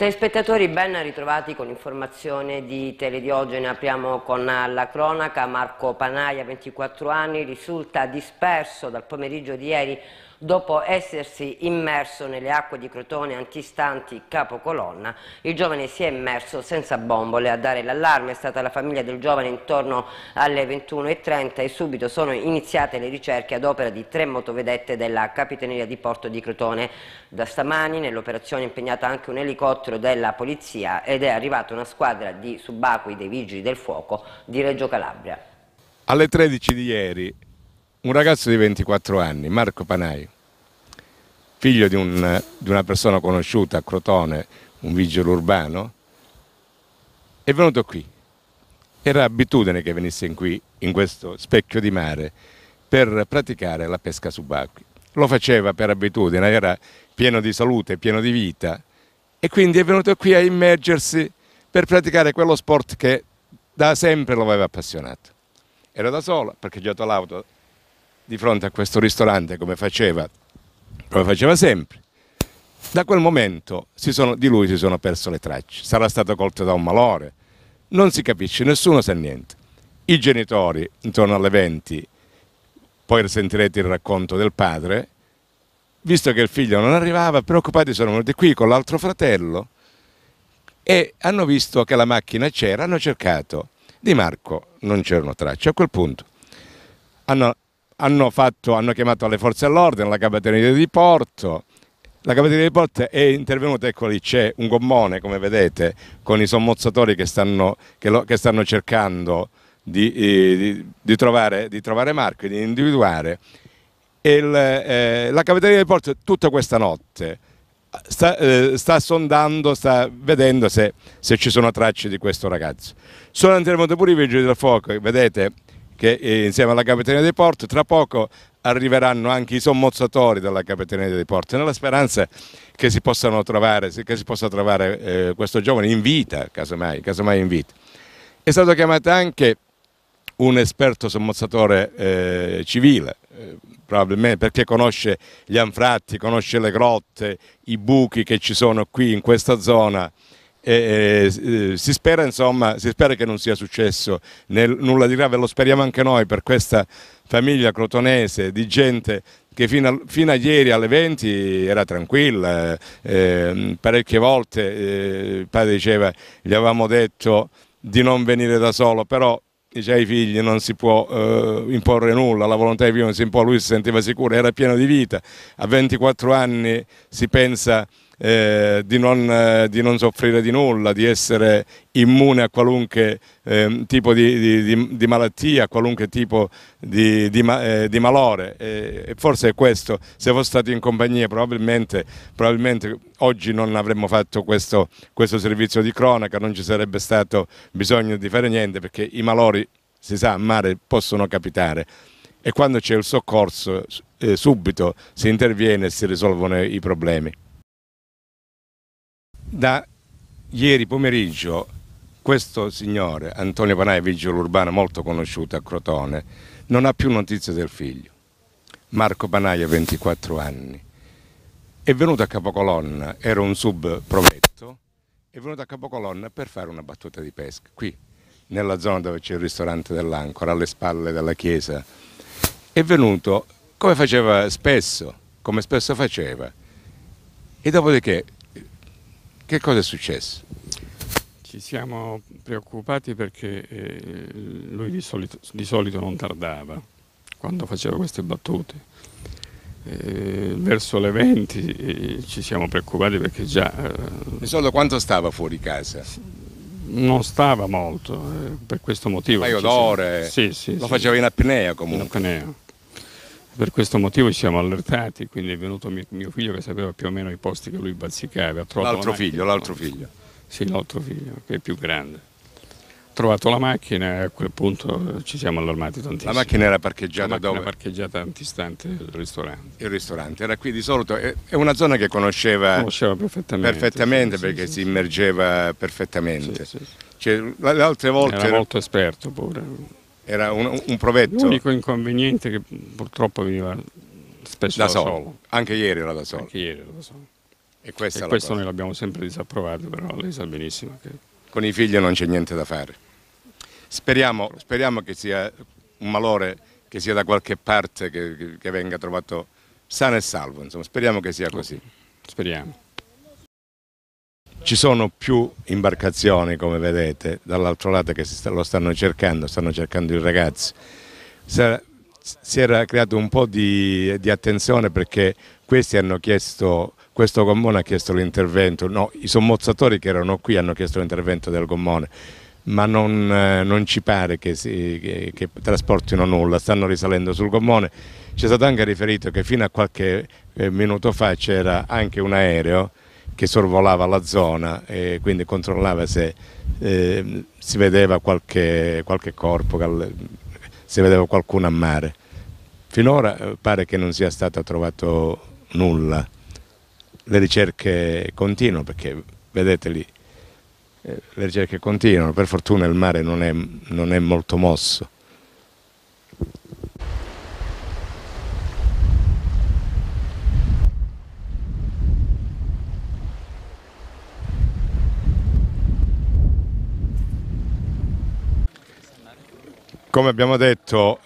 Telespettatori ben ritrovati con l'informazione di Telediogene, apriamo con la cronaca, Marco Panaia, 24 anni, risulta disperso dal pomeriggio di ieri Dopo essersi immerso nelle acque di Crotone antistanti capocolonna, il giovane si è immerso senza bombole a dare l'allarme. È stata la famiglia del giovane intorno alle 21.30 e subito sono iniziate le ricerche ad opera di tre motovedette della Capitaneria di Porto di Crotone. Da stamani nell'operazione è impegnata anche un elicottero della polizia ed è arrivata una squadra di subacquei dei Vigili del Fuoco di Reggio Calabria. Alle 13 di ieri un ragazzo di 24 anni, Marco Panai, figlio di, un, di, una persona conosciuta a Crotone, un vigile urbano, è venuto qui. Era abitudine che venisse qui, in questo specchio di mare, per praticare la pesca subacquea. Lo faceva per abitudine, era pieno di salute, pieno di vita e quindi è venuto qui a immergersi per praticare quello sport che da sempre lo aveva appassionato. Era da solo perché Giotto Lauto di fronte a questo ristorante come faceva, come faceva sempre. Da quel momento sono, di lui si sono perse le tracce, sarà stato colto da un malore, non si capisce, nessuno sa niente. I genitori, intorno alle 20, poi sentirete il racconto del padre, visto che il figlio non arrivava, preoccupati sono venuti qui con l'altro fratello e hanno visto che la macchina c'era, hanno cercato. Di Marco non c'erano tracce. A quel punto hanno hanno, fatto, hanno chiamato le forze all'ordine, la capitaneria di porto, la capitaneria di porto è intervenuta, ecco lì c'è un gommone come vedete con i sommozzatori che stanno, che lo, che stanno cercando di, eh, di, di, trovare, di trovare Marco, di individuare. Il, eh, la capitaneria di porto tutta questa notte sta, eh, sta sondando, sta vedendo se, se, ci sono tracce di questo ragazzo. Sono intervenuti pure i vigili del fuoco, vedete che eh, insieme alla Capitania dei Porti tra poco arriveranno anche i sommozzatori della Capitania dei Porti nella speranza che si, trovare, che si possa trovare eh, questo giovane in vita, casomai, casomai in vita. È stato chiamato anche un esperto sommozzatore eh, civile, eh, probabilmente perché conosce gli anfratti, conosce le grotte, i buchi che ci sono qui in questa zona e, eh, e, eh, si, spera, insomma, si spera che non sia successo nel, nulla di grave, lo speriamo anche noi per questa famiglia crotonese di gente che fino a, fino a ieri alle 20 era tranquilla, eh, eh, parecchie volte eh, il padre diceva gli avevamo detto di non venire da solo, però dice ai figli non si può eh, imporre nulla, la volontà di Dio non si impone, lui si sentiva sicuro, era pieno di vita, a 24 anni si pensa eh, di, non, eh, di, non, soffrire di nulla, di essere immune a qualunque eh, tipo di, di, di, malattia, a qualunque tipo eh, di, malore. E, e forse è questo, se fossi stato in compagnia probabilmente, probabilmente oggi non avremmo fatto questo, questo servizio di cronaca, non ci sarebbe stato bisogno di fare niente perché i malori, si sa, a mare possono capitare e quando c'è il soccorso eh, subito si interviene e si risolvono i problemi da ieri pomeriggio questo signore, Antonio Panai, vigile urbano molto conosciuto a Crotone, non ha più notizie del figlio. Marco Panai ha 24 anni. È venuto a capocolonna, era un sub provetto, è venuto a capocolonna per fare una battuta di pesca, qui, nella zona dove c'è il ristorante dell'Ancora, alle spalle della chiesa. È venuto come faceva spesso, come spesso faceva. E dopodiché che cosa è successo? Ci siamo preoccupati perché eh, lui di solito, di solito, non tardava quando faceva queste battute. Eh, verso le 20 eh, ci siamo preoccupati perché già... Eh, solo quanto stava fuori casa? Non stava molto, eh, per questo motivo. Un odore? Sì, sì. Lo sì. faceva in apnea comunque? In apnea. Per questo motivo ci siamo allertati, quindi è venuto mio, mio figlio che sapeva più o meno i posti che lui bazzicava. L'altro figlio, l'altro figlio. Sì, l'altro figlio, che è più grande trovato la macchina e a quel punto eh, ci siamo allarmati tantissimo. La macchina era parcheggiata la macchina dove? parcheggiata antistante il ristorante. Il ristorante, era qui di solito, è una zona che conosceva, conosceva perfettamente, perfettamente sì, perché sì, si immergeva perfettamente. Sì, cioè, le altre volte... Era molto esperto pure era un, un provetto. L'unico inconveniente che purtroppo veniva spesso da, da solo. solo. Anche ieri era da solo. Anche ieri era da solo. E, e questo noi l'abbiamo sempre disapprovato, però lei sa benissimo che... Con i figli non c'è niente da fare. Speriamo, speriamo, che sia un malore che sia da qualche parte, che, che venga trovato sano e salvo, insomma, speriamo che sia così. Speriamo. Ci sono più imbarcazioni, come vedete, dall'altro lato che lo stanno cercando, stanno cercando i ragazzi. Si era creato un po' di, di attenzione perché questi hanno chiesto questo gommone ha chiesto l'intervento, no, i sommozzatori che erano qui hanno chiesto l'intervento del gommone, ma non, eh, non ci pare che, si, che, che, trasportino nulla, stanno risalendo sul gommone. Ci è stato anche riferito che fino a qualche eh, minuto fa c'era anche un aereo che sorvolava la zona e quindi controllava se eh, si vedeva qualche, qualche corpo, se vedeva qualcuno a mare. Finora eh, pare che non sia stato trovato nulla. Le ricerche continuano perché vedete lì, eh, le ricerche continuano, per fortuna il mare non è, non è molto mosso. come abbiamo detto,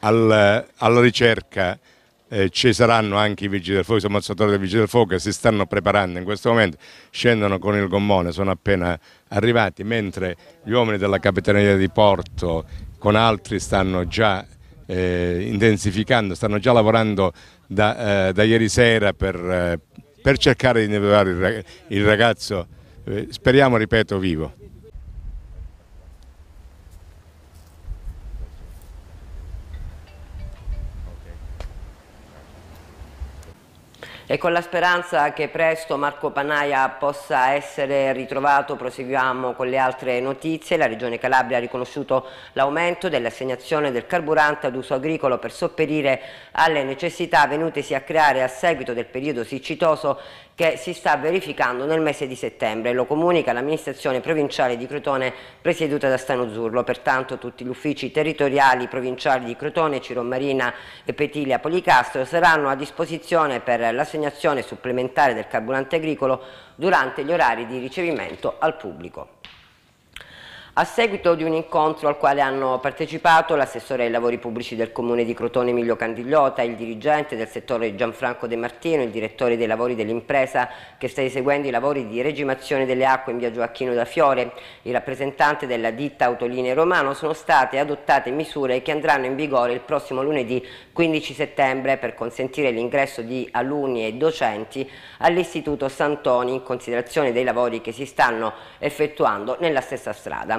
al, alla ricerca eh, ci saranno anche i vigili del fuoco, i sommozzatori dei vigili del fuoco che si stanno preparando in questo momento, scendono con il gommone, sono appena arrivati, mentre gli uomini della Capitaneria di Porto con altri stanno già eh, intensificando, stanno già lavorando da, eh, da ieri sera per, eh, per cercare di individuare il ragazzo, eh, speriamo ripeto vivo. E con la speranza che presto Marco Panaia possa essere ritrovato, proseguiamo con le altre notizie. La Regione Calabria ha riconosciuto l'aumento dell'assegnazione del carburante ad uso agricolo per sopperire alle necessità venutesi a creare a seguito del periodo siccitoso che si sta verificando nel mese di settembre. Lo comunica l'amministrazione provinciale di Crotone presieduta da Stano Zurlo. Pertanto tutti gli uffici territoriali provinciali di Crotone, Ciro Marina e Petilia Policastro saranno a disposizione per l'assegnazione l'assegnazione supplementare del carburante agricolo durante gli orari di ricevimento al pubblico. A seguito di un incontro al quale hanno partecipato l'assessore ai lavori pubblici del comune di Crotone Emilio Candigliota, il dirigente del settore Gianfranco De Martino, il direttore dei lavori dell'impresa che sta eseguendo i lavori di regimazione delle acque in via Gioacchino da Fiore, il rappresentante della ditta Autoline Romano, sono state adottate misure che andranno in vigore il prossimo lunedì 15 settembre per consentire l'ingresso di alunni e docenti all'Istituto Santoni in considerazione dei lavori che si stanno effettuando nella stessa strada.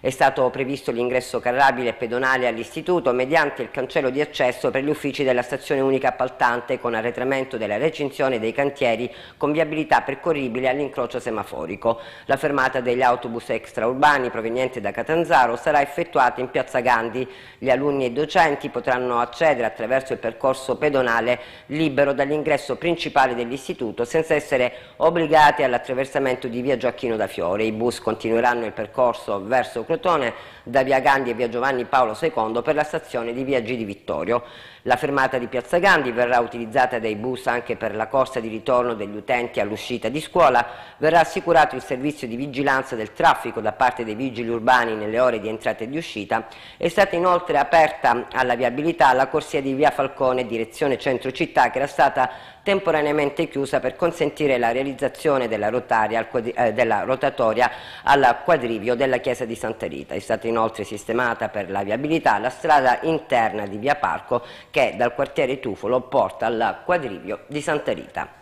È stato previsto l'ingresso carrabile e pedonale all'istituto mediante il cancello di accesso per gli uffici della stazione unica appaltante con arretramento della recinzione dei cantieri con viabilità percorribile all'incrocio semaforico. La fermata degli autobus extraurbani provenienti da Catanzaro sarà effettuata in piazza Gandhi. Gli alunni e i docenti potranno accedere attraverso il percorso pedonale libero dall'ingresso principale dell'istituto senza essere obbligati all'attraversamento di via Gioacchino da Fiore. I bus continueranno il percorso verso Crotone da via Gandhi e via Giovanni Paolo II per la stazione di via G di Vittorio. La fermata di Piazza Gandhi verrà utilizzata dai bus anche per la corsa di ritorno degli utenti all'uscita di scuola, verrà assicurato il servizio di vigilanza del traffico da parte dei vigili urbani nelle ore di entrata e di uscita, è stata inoltre aperta alla viabilità la corsia di via Falcone direzione centro città che era stata temporaneamente chiusa per consentire la realizzazione della, rotaria, eh, della rotatoria al quadrivio della chiesa di Santa Rita. È stata inoltre sistemata per la viabilità la strada interna di via Parco che che dal quartiere Tufolo porta al quadrivio di Santa Rita.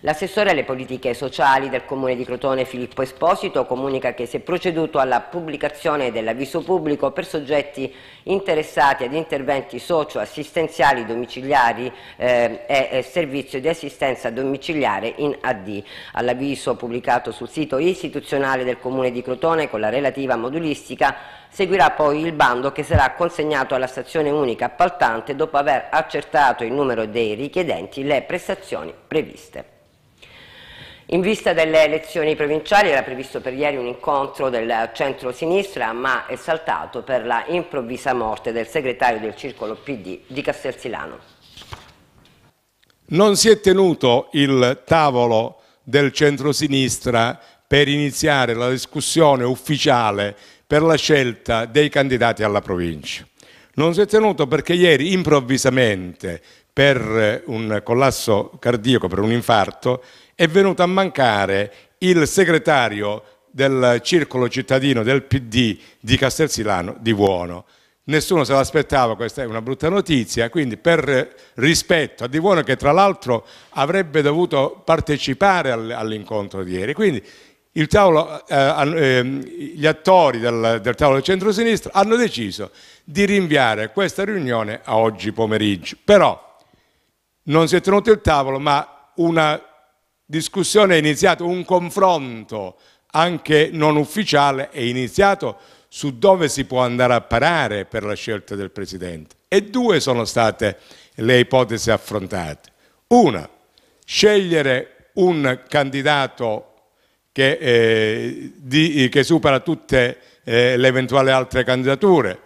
L'assessore alle politiche sociali del comune di Crotone Filippo Esposito comunica che si è proceduto alla pubblicazione dell'avviso pubblico per soggetti interessati ad interventi socio-assistenziali domiciliari eh, e servizio di assistenza domiciliare in AD. All'avviso pubblicato sul sito istituzionale del comune di Crotone con la relativa modulistica Seguirà poi il bando che sarà consegnato alla stazione unica appaltante dopo aver accertato il numero dei richiedenti le prestazioni previste. In vista delle elezioni provinciali era previsto per ieri un incontro del centro-sinistra ma è saltato per la improvvisa morte del segretario del circolo PD di Castelsilano. Non si è tenuto il tavolo del centro-sinistra per iniziare la discussione ufficiale per la scelta dei candidati alla provincia. Non si è tenuto perché ieri improvvisamente per eh, un collasso cardiaco, per un infarto, è venuto a mancare il segretario del circolo cittadino del PD di Castelsilano di Buono. Nessuno se l'aspettava, questa è una brutta notizia, quindi per rispetto a Di Buono che tra l'altro avrebbe dovuto partecipare all'incontro di ieri. Quindi tavolo, eh, ehm, gli attori del, del tavolo del centro-sinistra hanno deciso di rinviare questa riunione a oggi pomeriggio. Però non si è tenuto il tavolo, ma una discussione è iniziata, un confronto anche non ufficiale è iniziato su dove si può andare a parare per la scelta del Presidente. E due sono state le ipotesi affrontate. Una, scegliere un candidato che, eh, di, che supera tutte eh, le eventuali altre candidature.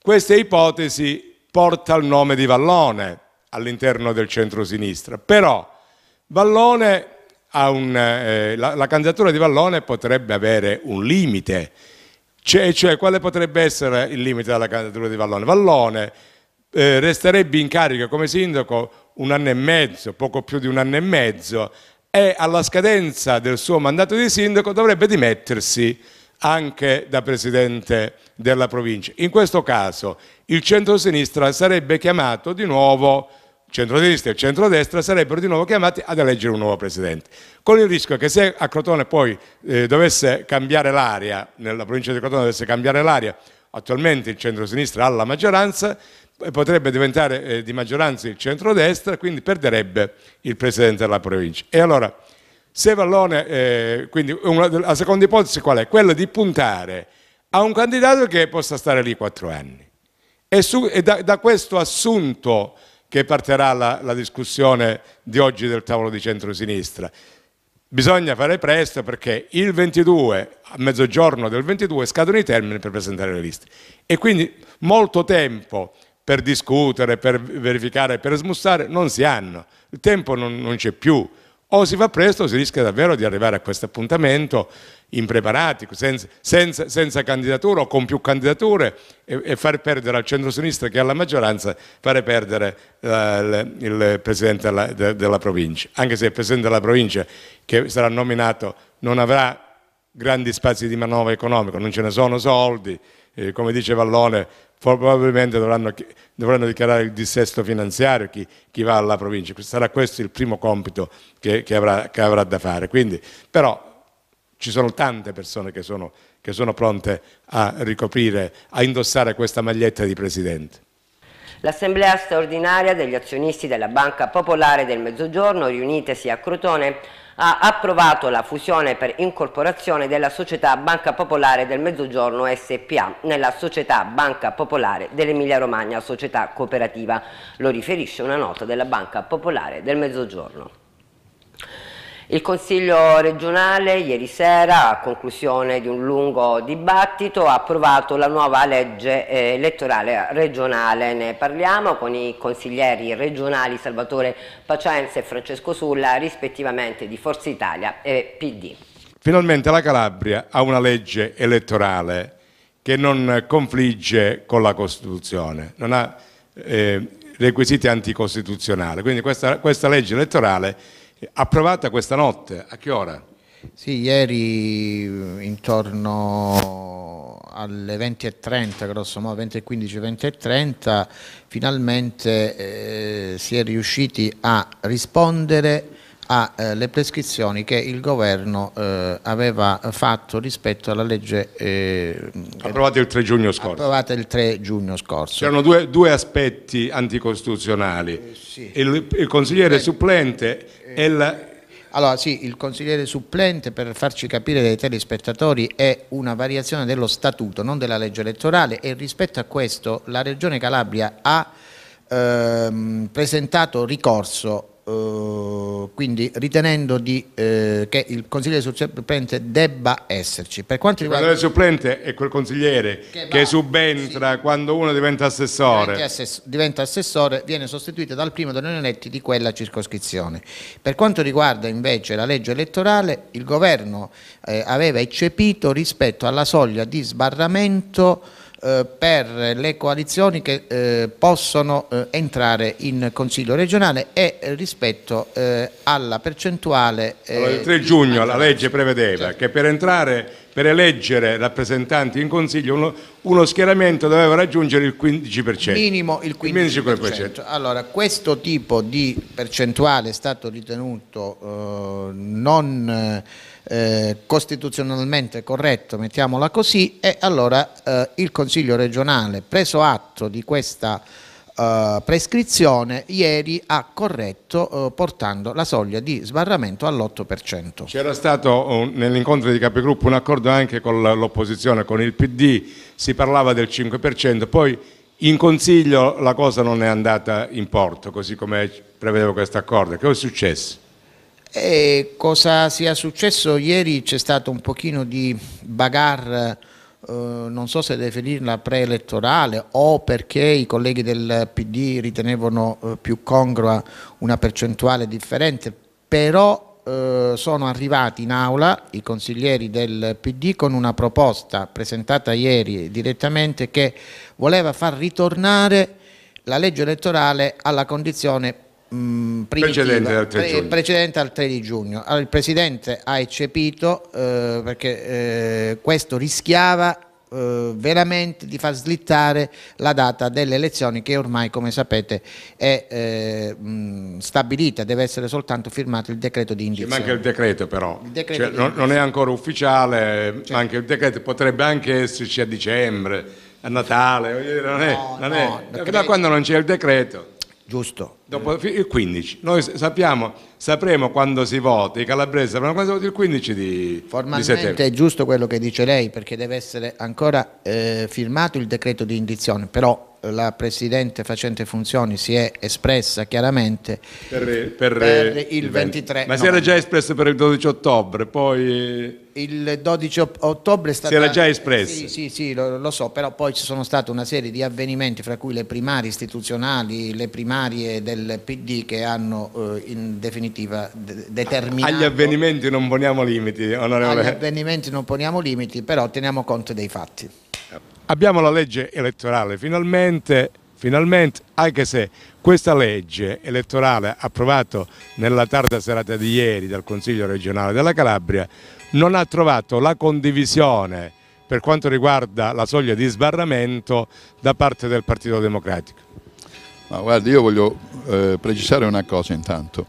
Questa ipotesi porta il nome di Vallone all'interno del centro-sinistra, però Vallone un, eh, la, la, candidatura di Vallone potrebbe avere un limite, cioè, cioè, quale potrebbe essere il limite della candidatura di Vallone? Vallone eh, resterebbe in carica come sindaco un anno e mezzo, poco più di un anno e mezzo, e alla scadenza del suo mandato di sindaco dovrebbe dimettersi anche da presidente della provincia. In questo caso il centrosinistra sarebbe chiamato di nuovo, centrodestra e centrodestra sarebbero di nuovo chiamati ad eleggere un nuovo presidente, con il rischio che se a Crotone poi eh, dovesse cambiare l'aria, nella provincia di Crotone dovesse cambiare l'aria, attualmente il centro-sinistra ha la maggioranza, potrebbe diventare eh, di maggioranza il centrodestra, quindi perderebbe il presidente della provincia. E allora, se Vallone, eh, quindi una, la seconda ipotesi qual è? Quella di puntare a un candidato che possa stare lì quattro anni. E, su, e da, da, questo assunto che partirà la, la discussione di oggi del tavolo di centrosinistra. Bisogna fare presto perché il 22, a mezzogiorno del 22, scadono i termini per presentare le liste. E quindi molto tempo per discutere, per verificare, per smussare, non si hanno. Il tempo non, non c'è più. O si fa presto o si rischia davvero di arrivare a questo appuntamento impreparati, senza, senza, senza candidatura o con più candidature e, e, far perdere al centro-sinistra che alla maggioranza, fare perdere uh, eh, il, il presidente della, de, della provincia. Anche se il presidente della provincia che sarà nominato non avrà grandi spazi di manovra economica, non ce ne sono soldi, eh, come dice Vallone probabilmente dovranno, dovranno dichiarare il dissesto finanziario chi, chi, va alla provincia, sarà questo il primo compito che, che, avrà, che avrà, da fare. Quindi, però ci sono tante persone che sono, che sono pronte a ricoprire, a indossare questa maglietta di Presidente. L'Assemblea straordinaria degli azionisti della Banca Popolare del Mezzogiorno, riunitesi a Crotone, ha approvato la fusione per incorporazione della società Banca Popolare del Mezzogiorno SPA nella società Banca Popolare dell'Emilia Romagna, società cooperativa. Lo riferisce una nota della Banca Popolare del Mezzogiorno. Il Consiglio regionale ieri sera, a conclusione di un lungo dibattito, ha approvato la nuova legge eh, elettorale regionale. Ne parliamo con i consiglieri regionali Salvatore Pacenza e Francesco Sulla, rispettivamente di Forza Italia e PD. Finalmente la Calabria ha una legge elettorale che non confligge con la Costituzione, non ha eh, requisiti anticostituzionali. Quindi questa, questa legge elettorale approvata questa notte, a che ora? Sì, ieri eh, intorno alle 20.30, grosso modo 20.15, 20.30, finalmente eh, si è riusciti a rispondere alle prescrizioni che il governo eh, aveva fatto rispetto alla legge eh, approvata il 3 giugno scorso. Il 3 giugno scorso. C'erano due, due, aspetti anticostituzionali, eh, sì. il, il, consigliere supplente eh, e il... Allora sì, il consigliere supplente per farci capire dai telespettatori è una variazione dello statuto, non della legge elettorale e rispetto a questo la Regione Calabria ha ehm, presentato ricorso eh, quindi ritenendo di, eh, che il consigliere supplente debba esserci. Per quanto riguarda... Il consigliere supplente è quel consigliere che, che subentra sì. quando uno diventa assessore. Assess diventa assessore, viene sostituito dal primo dei non eletti di quella circoscrizione. Per quanto riguarda invece la legge elettorale, il governo eh, aveva eccepito rispetto alla soglia di sbarramento eh, per le coalizioni che eh, possono eh, entrare in Consiglio regionale e rispetto eh, alla percentuale... Eh, allora, il 3 giugno la legge prevedeva certo. che per entrare per eleggere rappresentanti in consiglio uno schieramento doveva raggiungere il 15 Minimo il 15, il 15%. Allora, questo tipo di percentuale è stato ritenuto eh, non eh, costituzionalmente corretto, mettiamola così, e allora eh, il Consiglio regionale, preso atto di questa eh, prescrizione ieri ha corretto eh, portando la soglia di sbarramento all'8%. C'era stato nell'incontro di Capigruppo un accordo anche con l'opposizione, con il PD, si parlava del 5%, poi in Consiglio la cosa non è andata in porto, così come prevedeva questo accordo. Che è successo? E cosa sia successo ieri c'è stato un pochino di bagarre eh, non so se definirla preelettorale o perché i colleghi del PD ritenevano eh, più congrua una percentuale differente, però eh, sono arrivati in aula i consiglieri del PD con una proposta presentata ieri direttamente che voleva far ritornare la legge elettorale alla condizione mh, mm, precedente, al 3 pre precedente al 3 di giugno. Allora, il Presidente ha eccepito eh, perché eh, questo rischiava eh, veramente di far slittare la data delle elezioni che ormai come sapete è mh, eh, mm, stabilita, deve essere soltanto firmato il decreto di indirizzo. Ci manca il decreto però, il decreto cioè, non, non, è ancora ufficiale, certo. manca il decreto, potrebbe anche esserci a dicembre, a Natale, non è, no, non no, è. da quando non c'è il decreto. Giusto. Dopo il 15. Noi sappiamo, sapremo quando si vota, i calabresi sapranno quando si vota il 15 di, Formalmente di è giusto quello che dice lei perché deve essere ancora eh, firmato il decreto di indizione, però la Presidente facente funzioni si è espressa chiaramente per, per, per il, 23 Ma no. si era già espressa per il 12 ottobre, poi... Eh, il 12 ottobre è stata... Si era già espressa? Sì, sì, sì lo, lo, so, però poi ci sono state una serie di avvenimenti, fra cui le primarie istituzionali, le primarie del PD che hanno eh, in definitiva determinato... Agli avvenimenti non poniamo limiti, onorevole. Agli avvenimenti non poniamo limiti, però teniamo conto dei fatti abbiamo la legge elettorale finalmente, finalmente, anche se questa legge elettorale approvata nella tarda serata di ieri dal Consiglio regionale della Calabria non ha trovato la condivisione per quanto riguarda la soglia di sbarramento da parte del Partito Democratico. Ma guarda, io voglio eh, precisare una cosa intanto.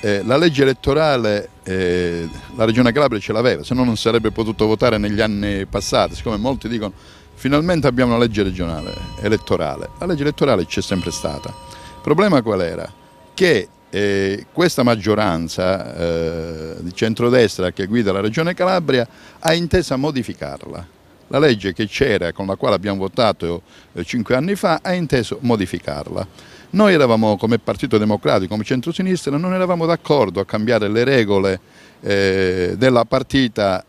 Eh, la legge elettorale eh, la Regione Calabria ce l'aveva, se no non sarebbe potuto votare negli anni passati, siccome molti dicono Finalmente abbiamo una legge regionale elettorale. La legge elettorale c'è sempre stata. Il problema qual era? Che eh, questa maggioranza eh, di centrodestra che guida la Regione Calabria ha intesa modificarla. La legge che c'era, con la quale abbiamo votato eh, cinque anni fa, ha inteso modificarla. Noi eravamo come Partito Democratico, come centrosinistra, non eravamo d'accordo a cambiare le regole eh, della partita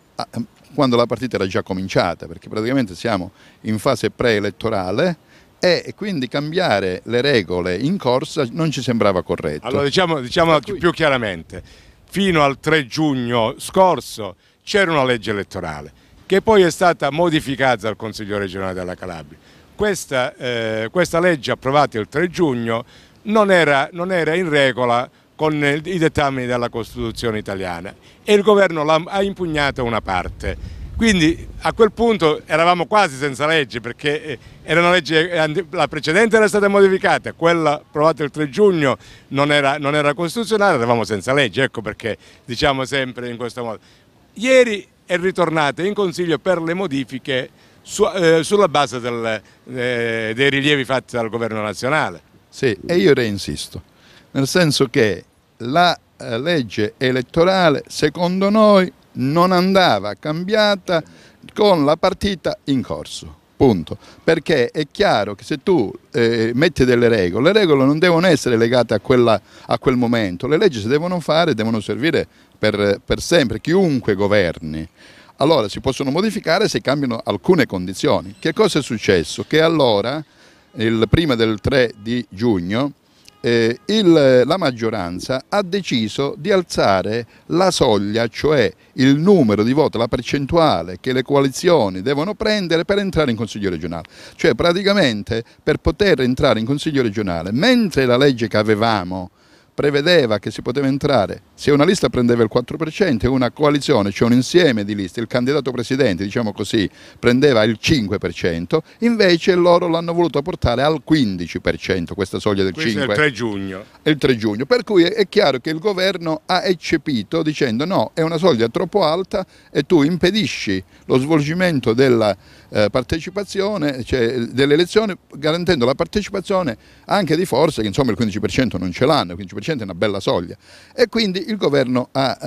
quando la partita era già cominciata, perché praticamente siamo in fase preelettorale e quindi cambiare le regole in corsa non ci sembrava corretto. Allora diciamo, diciamo cui... più chiaramente, fino al 3 giugno scorso c'era una legge elettorale che poi è stata modificata dal Consiglio regionale della Calabria. Questa, eh, questa legge approvata il 3 giugno non era, non era in regola con i dettami della Costituzione italiana e il governo ha impugnato una parte. Quindi a quel punto eravamo quasi senza legge perché eh, legge, eh, la precedente era stata modificata, quella approvata il 3 giugno non era, non era costituzionale, eravamo senza legge, ecco perché diciamo sempre in questo modo. Ieri è ritornata in Consiglio per le modifiche su, eh, sulla base del, eh, dei rilievi fatti dal Governo nazionale. Sì, e io reinsisto, nel senso che la eh, legge elettorale secondo noi non andava cambiata con la partita in corso. Punto. Perché è chiaro che se tu eh, metti delle regole, le regole non devono essere legate a, quella, a, quel momento, le leggi si devono fare, devono servire per, per sempre, chiunque governi. Allora si possono modificare se cambiano alcune condizioni. Che cosa è successo? Che allora, il, prima del 3 di giugno, eh, il, la maggioranza ha deciso di alzare la soglia, cioè il numero di voti, la percentuale che le coalizioni devono prendere per entrare in Consiglio regionale. Cioè praticamente per poter entrare in Consiglio regionale, mentre la legge che avevamo prevedeva che si poteva entrare se una lista prendeva il 4%, e una coalizione, cioè un insieme di liste, il candidato presidente, diciamo così, prendeva il 5%, invece loro l'hanno voluto portare al 15%, questa soglia del Questo 5%. Questo è il 3 giugno. Il 3 giugno, per cui è chiaro che il governo ha eccepito dicendo no, è una soglia troppo alta e tu impedisci lo svolgimento della eh, partecipazione, cioè delle elezioni, garantendo la partecipazione anche di forze che insomma il 15% non ce l'hanno, il 15% è una bella soglia. E quindi il governo ha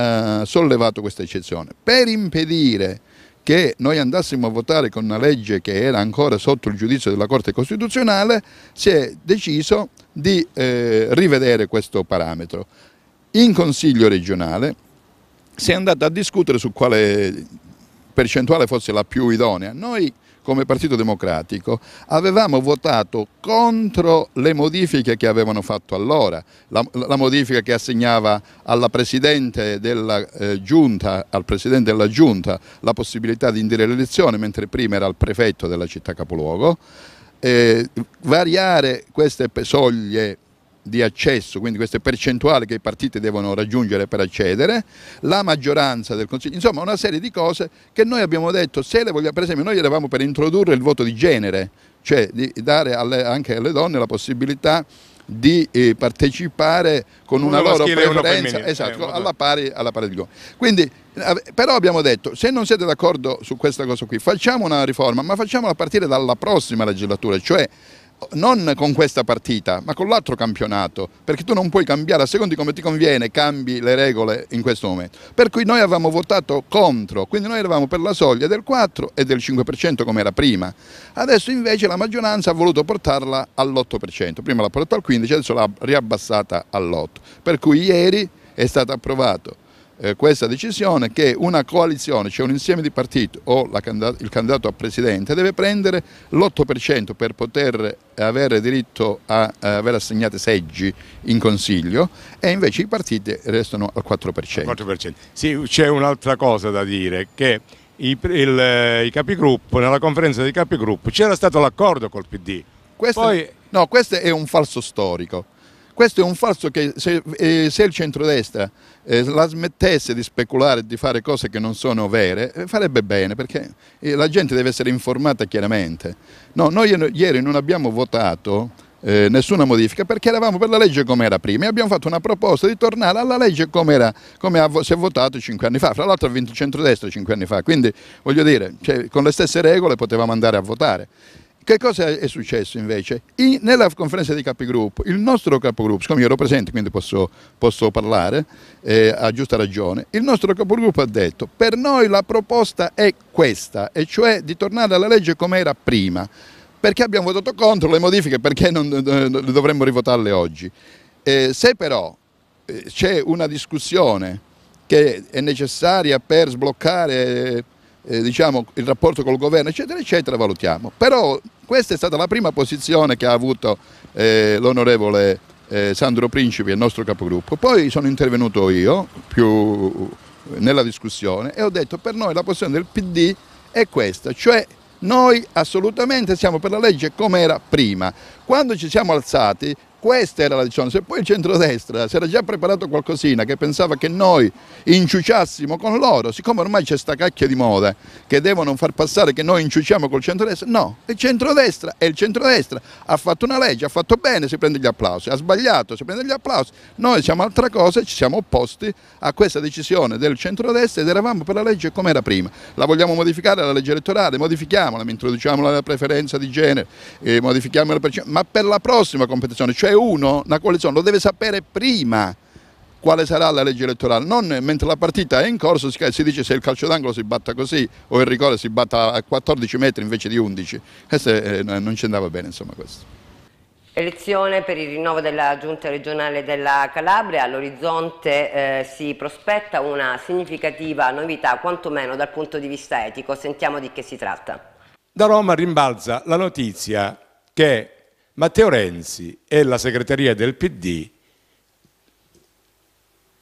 eh, sollevato questa eccezione per impedire che noi andassimo a votare con una legge che era ancora sotto il giudizio della Corte Costituzionale, si è deciso di eh, rivedere questo parametro. In Consiglio regionale si è andato a discutere su quale percentuale fosse la più idonea. Noi come Partito Democratico avevamo votato contro le modifiche che avevano fatto allora, la, la modifica che assegnava alla Presidente della, eh, giunta, al Presidente della Giunta la possibilità di indire l'elezione, mentre prima era al Prefetto della città capoluogo, eh, variare queste soglie di accesso, quindi queste percentuali che i partiti devono raggiungere per accedere, la maggioranza del Consiglio, insomma una serie di cose che noi abbiamo detto, se le vogliamo, per esempio noi eravamo per introdurre il voto di genere, cioè di dare alle, anche alle donne la possibilità di eh, partecipare con una Uno loro preferenza esatto, eh, alla, pari, alla pari di Quindi, però abbiamo detto, se non siete d'accordo su questa cosa qui, facciamo una riforma, ma facciamola a partire dalla prossima legislatura, cioè non con questa partita, ma con l'altro campionato, perché tu non puoi cambiare, a seconda di come ti conviene, cambi le regole in questo momento. Per cui noi avevamo votato contro, quindi noi eravamo per la soglia del 4 e del 5% come era prima. Adesso invece la maggioranza ha voluto portarla all'8%, prima l'ha portata al 15, adesso l'ha riabbassata all'8. Per cui ieri è stato approvato eh, questa decisione che una coalizione, cioè un insieme di partiti o candidato, il candidato a presidente deve prendere l'8% per poter avere diritto a, a eh, avere assegnati seggi in consiglio e invece i partiti restano al 4%. 4%. Sì, c'è un'altra cosa da dire che i, il, eh, i capigruppo, nella conferenza dei capigruppo c'era stato l'accordo col PD. Questo, Poi... no, questo è un falso storico questo è un falso che se, eh, se il centrodestra eh, la smettesse di speculare e di fare cose che non sono vere, eh, farebbe bene perché eh, la gente deve essere informata chiaramente. No, noi ieri non abbiamo votato eh, nessuna modifica perché eravamo per la legge come era prima e abbiamo fatto una proposta di tornare alla legge come, si è votato cinque anni fa, fra l'altro ha vinto il centrodestra cinque anni fa, quindi voglio dire, cioè, con le stesse regole potevamo andare a votare. Che cosa è successo invece? In, nella conferenza dei capigruppo, il nostro capogruppo, siccome io ero presente quindi posso, posso parlare eh, a giusta ragione, il nostro capogruppo ha detto per noi la proposta è questa, e cioè di tornare alla legge come era prima, perché abbiamo votato contro le modifiche, perché non, non dovremmo rivotarle oggi. Eh, se però eh, c'è una discussione che è necessaria per sbloccare eh, eh, diciamo, il rapporto col governo, eccetera, eccetera, valutiamo. Però questa è stata la prima posizione che ha avuto eh, l'onorevole eh, Sandro Principi, il nostro capogruppo. Poi sono intervenuto io più nella discussione e ho detto per noi la posizione del PD è questa, cioè noi assolutamente siamo per la legge come era prima. Quando ci siamo alzati questa era la decisione. Se poi il centrodestra si era già preparato qualcosina che pensava che noi inciuciassimo con loro, siccome ormai c'è sta cacchia di moda che devono far passare che noi inciuciamo col centrodestra, no, il centrodestra è il centrodestra, ha fatto una legge, ha fatto bene, si prende gli applausi, ha sbagliato, si prende gli applausi. Noi siamo altra cosa e ci siamo opposti a questa decisione del centrodestra ed eravamo per la legge come era prima. La vogliamo modificare la legge elettorale, modifichiamola, introduciamo la preferenza di genere, eh, modifichiamo la ma per la prossima competizione, cioè uno, una coalizione, lo deve sapere prima quale sarà la legge elettorale, non mentre la partita è in corso si dice se il calcio d'angolo si batta così o il rigore si batta a 14 metri invece di 11, questo eh, non ci andava bene insomma questo. Elezione per il rinnovo della giunta regionale della Calabria, all'orizzonte eh, si prospetta una significativa novità, quantomeno dal punto di vista etico, sentiamo di che si tratta. Da Roma rimbalza la notizia che Matteo Renzi e la segreteria del PD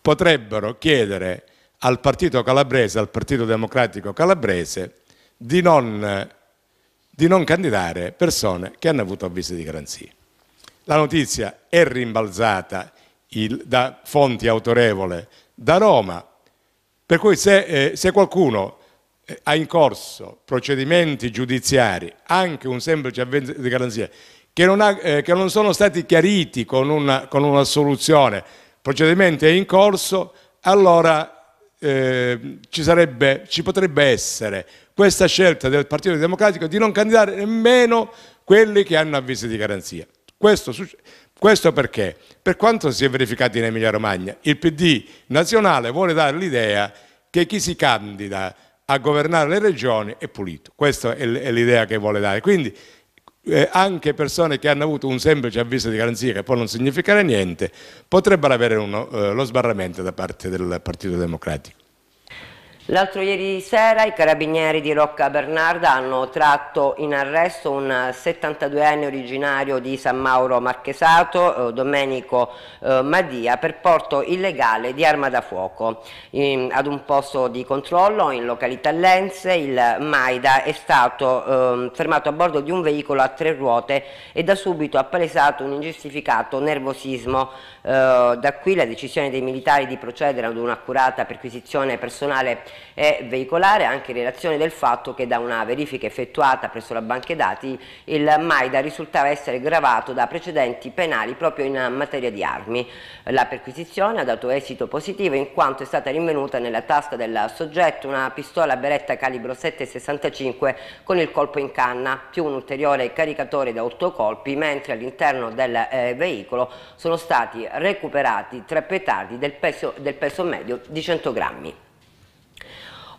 potrebbero chiedere al partito calabrese, al partito democratico calabrese, di non, di non candidare persone che hanno avuto avviso di garanzia. La notizia è rimbalzata il, da fonti autorevole da Roma, per cui se, eh, se qualcuno eh, ha in corso procedimenti giudiziari, anche un semplice avviso di garanzia, che non, ha, eh, che non sono stati chiariti con una, con una soluzione, il procedimento è in corso, allora eh, ci, sarebbe, ci potrebbe essere questa scelta del Partito Democratico di non candidare nemmeno quelli che hanno avvisi di garanzia. Questo, questo perché? Per quanto si è verificato in Emilia Romagna, il PD nazionale vuole dare l'idea che chi si candida a governare le regioni è pulito. Questa è l'idea che vuole dare. Quindi eh, anche persone che hanno avuto un semplice avviso di garanzia che può non significare niente potrebbero avere uno, eh, lo sbarramento da parte del Partito Democratico. L'altro ieri sera i carabinieri di Rocca Bernarda hanno tratto in arresto un 72enne originario di San Mauro Marchesato, eh, Domenico eh, Madia, per porto illegale di arma da fuoco. ad un posto di controllo in località Lenze il Maida è stato ehm, fermato a bordo di un veicolo a tre ruote e da subito ha palesato un ingiustificato nervosismo. Eh, da qui la decisione dei militari di procedere ad un'accurata perquisizione personale e veicolare anche in relazione del fatto che da una verifica effettuata presso la banca dati il Maida risultava essere gravato da precedenti penali proprio in materia di armi. La perquisizione ha dato esito positivo in quanto è stata rinvenuta nella tasca del soggetto una pistola beretta calibro 7,65 con il colpo in canna più un ulteriore caricatore da 8 colpi mentre all'interno del eh, veicolo sono stati recuperati tre petardi del peso, del peso medio di 100 grammi.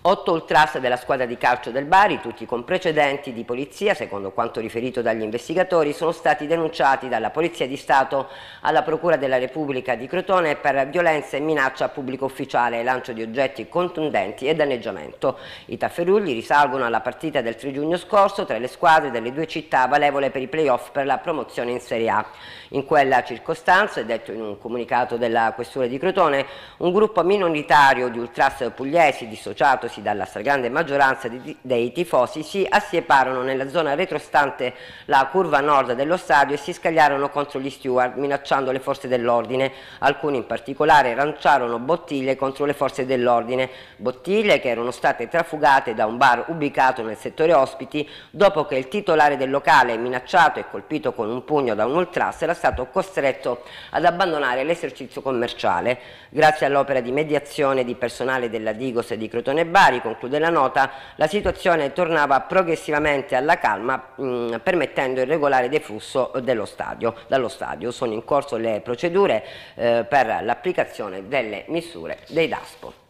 Otto ultras della squadra di calcio del Bari, tutti con precedenti di polizia, secondo quanto riferito dagli investigatori, sono stati denunciati dalla Polizia di Stato alla Procura della Repubblica di Crotone per violenza e minaccia a pubblico ufficiale, lancio di oggetti contundenti e danneggiamento. I tafferugli risalgono alla partita del 3 giugno scorso tra le squadre delle due città valevole per i playoff per la promozione in Serie A. In quella circostanza, è detto in un comunicato della Questura di Crotone, un gruppo minoritario di ultras pugliesi dissociato praticandosi dalla stragrande maggioranza di, dei tifosi, si assieparono nella zona retrostante la curva nord dello stadio e si scagliarono contro gli steward minacciando le forze dell'ordine. Alcuni in particolare lanciarono bottiglie contro le forze dell'ordine, bottiglie che erano state trafugate da un bar ubicato nel settore ospiti dopo che il titolare del locale, minacciato e colpito con un pugno da un ultras, era stato costretto ad abbandonare l'esercizio commerciale. Grazie all'opera di mediazione di personale della Digos e di Crotone Bar, particolari, conclude la nota, la situazione tornava progressivamente alla calma mh, mm, permettendo il regolare deflusso dello stadio. dallo stadio. Sono in corso le procedure eh, per l'applicazione delle misure dei DASPO.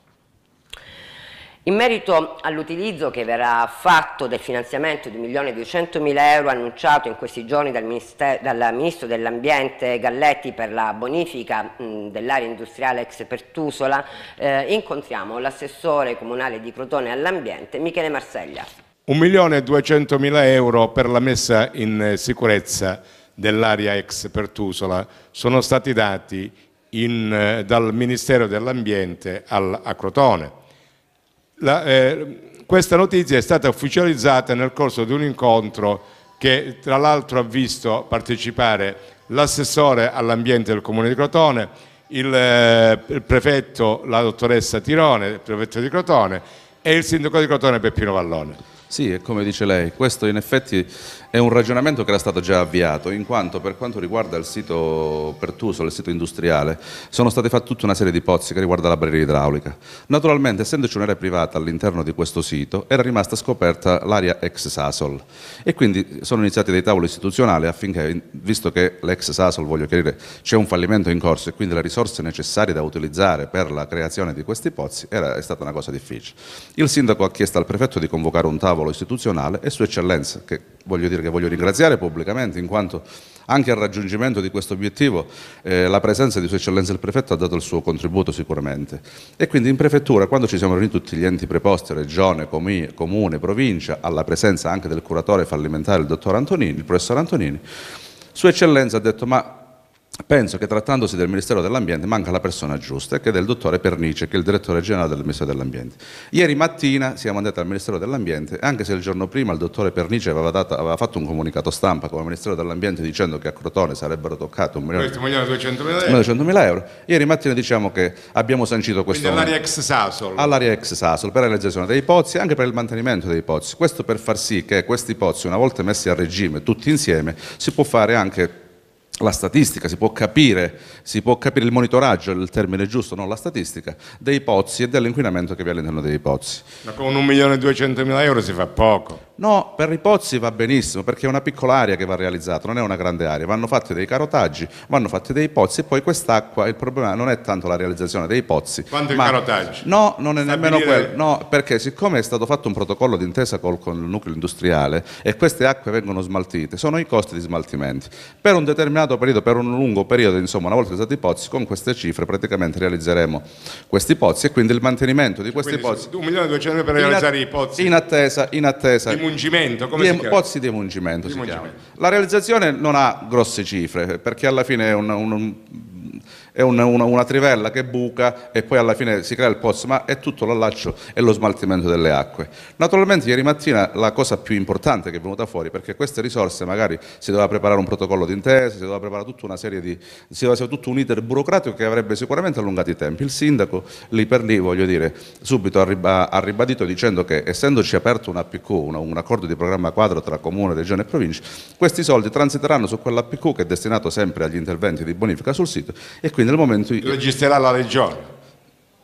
In merito all'utilizzo che verrà fatto del finanziamento di 1.200.000 euro annunciato in questi giorni dal, dal Ministro dell'Ambiente Galletti per la bonifica dell'area industriale ex Pertusola, eh, incontriamo l'assessore comunale di Crotone all'Ambiente Michele Marseglia. 1.200.000 euro per la messa in sicurezza dell'area ex Pertusola sono stati dati in, eh, dal Ministero dell'Ambiente a Crotone la, eh, questa notizia è stata ufficializzata nel corso di un incontro che tra l'altro ha visto partecipare l'assessore all'ambiente del comune di Crotone, il, eh, il, prefetto, la dottoressa Tirone, il prefetto di Crotone e il sindaco di Crotone Peppino Vallone. Sì, è come dice lei, questo in effetti è un ragionamento che era stato già avviato, in quanto per quanto riguarda il sito Pertuso, il sito industriale, sono state fatte tutta una serie di pozzi che riguarda la barriera idraulica. Naturalmente, essendoci un'area privata all'interno di questo sito, era rimasta scoperta l'area ex Sasol e quindi sono iniziati dei tavoli istituzionali affinché, visto che l'ex Sasol, voglio chiarire, c'è un fallimento in corso e quindi le risorse necessarie da utilizzare per la creazione di questi pozzi era, è stata una cosa difficile. Il sindaco ha chiesto al prefetto di convocare un tavolo istituzionale e Sua Eccellenza, che voglio dire che voglio ringraziare pubblicamente in quanto anche al raggiungimento di questo obiettivo eh, la presenza di Sua Eccellenza il Prefetto ha dato il suo contributo sicuramente e quindi in Prefettura quando ci siamo riuniti tutti gli enti preposti, Regione, comune, comune, Provincia, alla presenza anche del curatore fallimentare il dottor Antonini, il professor Antonini, Sua Eccellenza ha detto ma penso che trattandosi del Ministero dell'Ambiente manca la persona giusta, che è del dottore Pernice, che è il direttore generale del Ministero dell'Ambiente. Ieri mattina siamo andati al Ministero dell'Ambiente, anche se il giorno prima il dottore Pernice aveva, dato, aveva fatto un comunicato stampa come Ministero dell'Ambiente dicendo che a Crotone sarebbero toccati 1 milione, 200 mila euro. 200 mila euro. Ieri mattina diciamo che abbiamo sancito questo... Quindi all'area ex Sasol. All'area ex Sasol, per la realizzazione dei pozzi e anche per il mantenimento dei pozzi. Questo per far sì che questi pozzi, una volta messi a regime tutti insieme, si può fare anche la statistica, si può, capire, si può capire, il monitoraggio, il termine giusto, non la statistica, dei pozzi e dell'inquinamento che vi è all'interno dei pozzi. Ma con 1.200.000 euro si fa poco. No, per i pozzi va benissimo perché è una piccola area che va realizzata, non è una grande area, vanno fatti dei carotaggi, vanno fatti dei pozzi e poi quest'acqua, il problema non è tanto la realizzazione dei pozzi. Quanto ma... i carotaggi? No, non è Stabilire... nemmeno quello, no, perché siccome è stato fatto un protocollo d'intesa col, con il nucleo industriale e queste acque vengono smaltite, sono i costi di smaltimento. Per un determinato periodo, per un lungo periodo, insomma, una volta usati i pozzi, con queste cifre praticamente realizzeremo questi pozzi e quindi il mantenimento di cioè, questi quindi, pozzi. Un milione e 200 per realizzare i pozzi. In attesa, in attesa. Di mungimento, come di, si chiama? Pozzi di mungimento, di mungimento. La realizzazione non ha grosse cifre, perché alla fine è un, un, un è una, una, una, trivella che buca e poi alla fine si crea il pozzo, ma è tutto l'allaccio e lo smaltimento delle acque. Naturalmente ieri mattina la cosa più importante che è venuta fuori, perché queste risorse magari si doveva preparare un protocollo d'intesa, si doveva preparare tutta una serie di, si doveva essere tutto un iter burocratico che avrebbe sicuramente allungato i tempi. Il sindaco lì per lì, voglio dire, subito ha ribadito dicendo che essendoci aperto un APQ, un accordo di programma quadro tra comune, regione e provincia, questi soldi transiteranno su quell'APQ che è destinato sempre agli interventi di bonifica sul sito e quindi quindi nel momento... in cui... Registrerà la regione.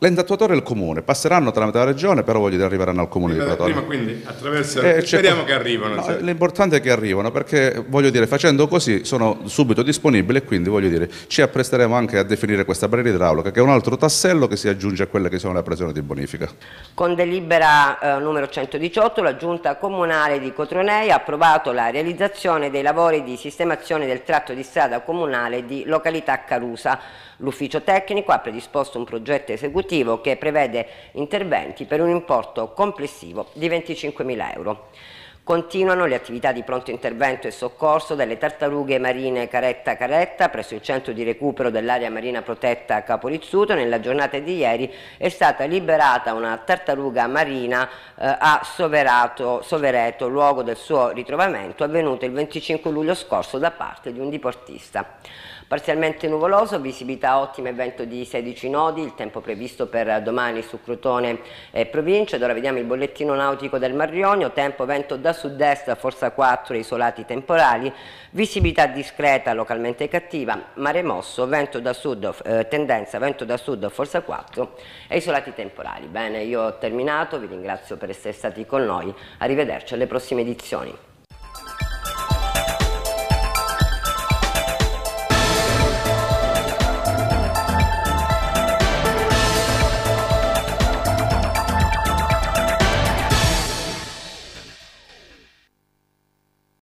L'endattuatore è il comune, passeranno tramite la regione, però voglio dire arriveranno al comune prima, di Crotone. Prima quindi attraverso... Eh, speriamo che arrivano. No, se... Cioè. L'importante è che arrivano perché voglio dire facendo così sono subito disponibili e quindi voglio dire ci appresteremo anche a definire questa barriera idraulica che è un altro tassello che si aggiunge a quelle che sono le pressioni di bonifica. Con delibera eh, numero 118 la giunta comunale di Cotronei ha approvato la realizzazione dei lavori di sistemazione del tratto di strada comunale di località Carusa L'ufficio tecnico ha predisposto un progetto esecutivo che prevede interventi per un importo complessivo di 25.000 euro. Continuano le attività di pronto intervento e soccorso delle tartarughe marine Caretta Caretta presso il centro di recupero dell'area marina protetta Caporizzuto. Nella giornata di ieri è stata liberata una tartaruga marina eh, a Soverato, Sovereto, luogo del suo ritrovamento avvenuto il 25 luglio scorso da parte di un diportista. Parzialmente nuvoloso, visibilità ottima e vento di 16 nodi, il tempo previsto per domani su Crotone e provincia. Ed ora vediamo il bollettino nautico del Marrionio, tempo vento da sud-est, forza 4, isolati temporali, visibilità discreta, localmente cattiva, mare mosso, vento da sud, eh, tendenza vento da sud, forza 4 e isolati temporali. Bene, io ho terminato, vi ringrazio per essere stati con noi, arrivederci alle prossime edizioni.